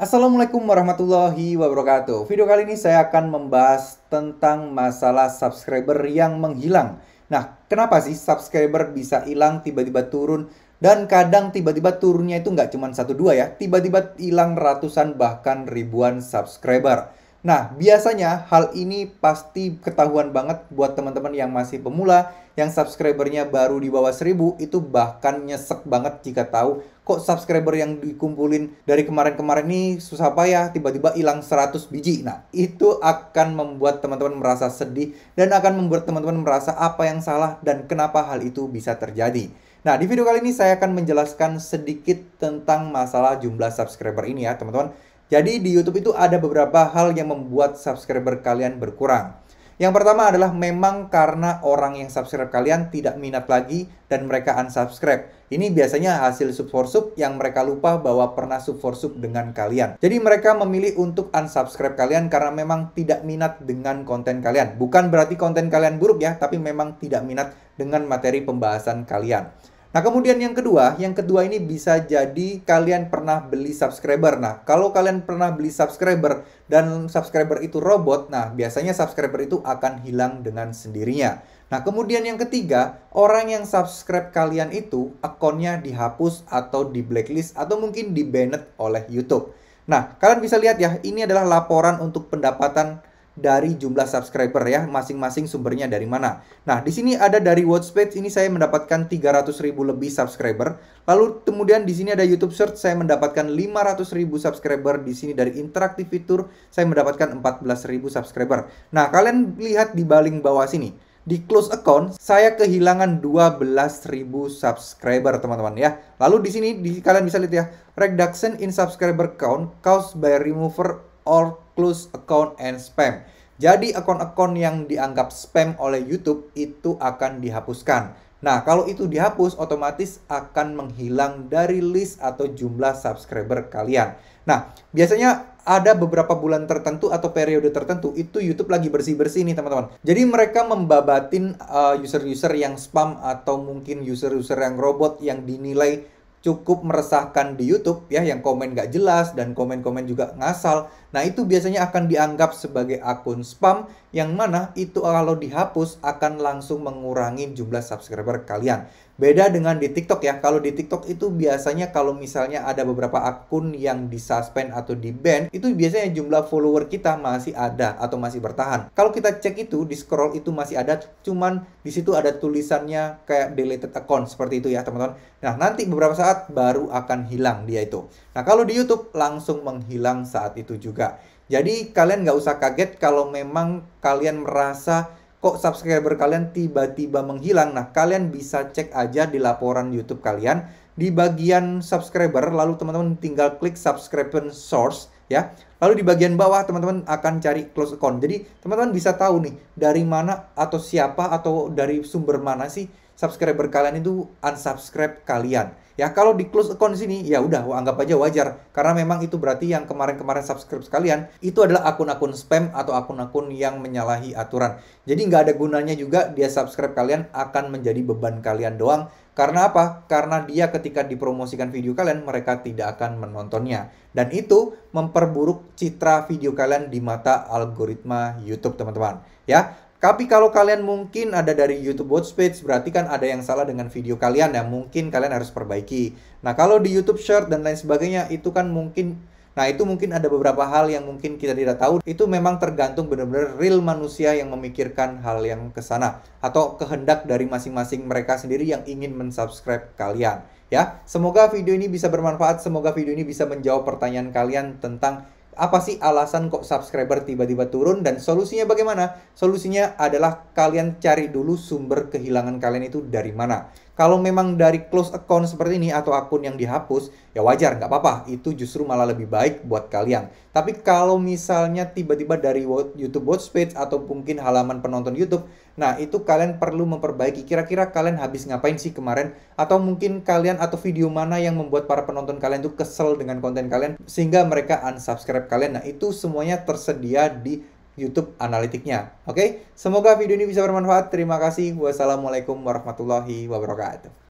Assalamualaikum warahmatullahi wabarakatuh. Video kali ini saya akan membahas tentang masalah subscriber yang menghilang. Nah, kenapa sih subscriber bisa hilang tiba-tiba turun dan kadang tiba-tiba turunnya itu nggak cuma satu dua ya, tiba-tiba hilang ratusan bahkan ribuan subscriber. Nah, biasanya hal ini pasti ketahuan banget buat teman-teman yang masih pemula, yang subscribernya baru di bawah 1000 itu bahkan nyesek banget jika tahu kok subscriber yang dikumpulin dari kemarin-kemarin ini susah payah tiba-tiba hilang 100 biji. Nah, itu akan membuat teman-teman merasa sedih dan akan membuat teman-teman merasa apa yang salah dan kenapa hal itu bisa terjadi. Nah, di video kali ini saya akan menjelaskan sedikit tentang masalah jumlah subscriber ini ya, teman-teman jadi di YouTube itu ada beberapa hal yang membuat subscriber kalian berkurang. Yang pertama adalah memang karena orang yang subscribe kalian tidak minat lagi dan mereka unsubscribe. Ini biasanya hasil sub for sub yang mereka lupa bahwa pernah sub for sub dengan kalian. Jadi mereka memilih untuk unsubscribe kalian karena memang tidak minat dengan konten kalian. Bukan berarti konten kalian buruk ya, tapi memang tidak minat dengan materi pembahasan kalian. Nah, kemudian yang kedua, yang kedua ini bisa jadi kalian pernah beli subscriber. Nah, kalau kalian pernah beli subscriber dan subscriber itu robot, nah biasanya subscriber itu akan hilang dengan sendirinya. Nah, kemudian yang ketiga, orang yang subscribe kalian itu akunnya dihapus atau di blacklist atau mungkin di banned oleh YouTube. Nah, kalian bisa lihat ya, ini adalah laporan untuk pendapatan dari jumlah subscriber ya, masing-masing sumbernya dari mana. Nah, di sini ada dari Watchpage, ini saya mendapatkan 300 ribu lebih subscriber. Lalu kemudian di sini ada YouTube Search, saya mendapatkan 500 ribu subscriber. Di sini dari interaktif fitur saya mendapatkan 14 ribu subscriber. Nah, kalian lihat di baling bawah sini. Di close account, saya kehilangan 12.000 subscriber, teman-teman ya. Lalu di sini, di, kalian bisa lihat ya, reduction in subscriber count caused by remover or close account and spam. Jadi akun-akun yang dianggap spam oleh YouTube itu akan dihapuskan. Nah, kalau itu dihapus otomatis akan menghilang dari list atau jumlah subscriber kalian. Nah, biasanya ada beberapa bulan tertentu atau periode tertentu itu YouTube lagi bersih-bersih nih, teman-teman. Jadi mereka membabatin eh, user-user uh, yang spam atau mungkin user-user yang robot yang dinilai cukup meresahkan di YouTube ya yang komen gak jelas dan komen-komen juga ngasal Nah, itu biasanya akan dianggap sebagai akun spam yang mana itu kalau dihapus akan langsung mengurangi jumlah subscriber kalian. Beda dengan di TikTok ya. Kalau di TikTok itu biasanya kalau misalnya ada beberapa akun yang disuspend atau di ban, itu biasanya jumlah follower kita masih ada atau masih bertahan. Kalau kita cek itu di scroll itu masih ada, cuman di situ ada tulisannya kayak deleted account seperti itu ya, teman-teman. Nah, nanti beberapa saat baru akan hilang dia itu. Nah, kalau di YouTube langsung menghilang saat itu juga juga. Jadi kalian nggak usah kaget kalau memang kalian merasa kok subscriber kalian tiba-tiba menghilang. Nah, kalian bisa cek aja di laporan YouTube kalian di bagian subscriber, lalu teman-teman tinggal klik subscription source ya. Lalu di bagian bawah teman-teman akan cari close account. Jadi teman-teman bisa tahu nih dari mana atau siapa atau dari sumber mana sih subscriber kalian itu unsubscribe kalian. Ya, kalau di close account sini ya udah anggap aja wajar karena memang itu berarti yang kemarin-kemarin subscribe kalian itu adalah akun-akun spam atau akun-akun yang menyalahi aturan. Jadi nggak ada gunanya juga dia subscribe kalian akan menjadi beban kalian doang karena apa? Karena dia ketika dipromosikan video kalian, mereka tidak akan menontonnya. Dan itu memperburuk citra video kalian di mata algoritma YouTube, teman-teman. Ya, tapi kalau kalian mungkin ada dari YouTube Watch Page, berarti kan ada yang salah dengan video kalian ya. Mungkin kalian harus perbaiki. Nah, kalau di YouTube Short dan lain sebagainya, itu kan mungkin Nah, itu mungkin ada beberapa hal yang mungkin kita tidak tahu. Itu memang tergantung benar-benar real manusia yang memikirkan hal yang ke sana atau kehendak dari masing-masing mereka sendiri yang ingin mensubscribe kalian. Ya, semoga video ini bisa bermanfaat, semoga video ini bisa menjawab pertanyaan kalian tentang apa sih alasan kok subscriber tiba-tiba turun dan solusinya bagaimana? Solusinya adalah kalian cari dulu sumber kehilangan kalian itu dari mana. Kalau memang dari close account seperti ini atau akun yang dihapus, ya wajar, nggak apa-apa. Itu justru malah lebih baik buat kalian. Tapi kalau misalnya tiba-tiba dari YouTube Watch Page atau mungkin halaman penonton YouTube, nah itu kalian perlu memperbaiki. Kira-kira kalian habis ngapain sih kemarin? Atau mungkin kalian atau video mana yang membuat para penonton kalian itu kesel dengan konten kalian sehingga mereka unsubscribe kalian. Nah itu semuanya tersedia di YouTube analitiknya. Oke, semoga video ini bisa bermanfaat. Terima kasih. Wassalamualaikum warahmatullahi wabarakatuh.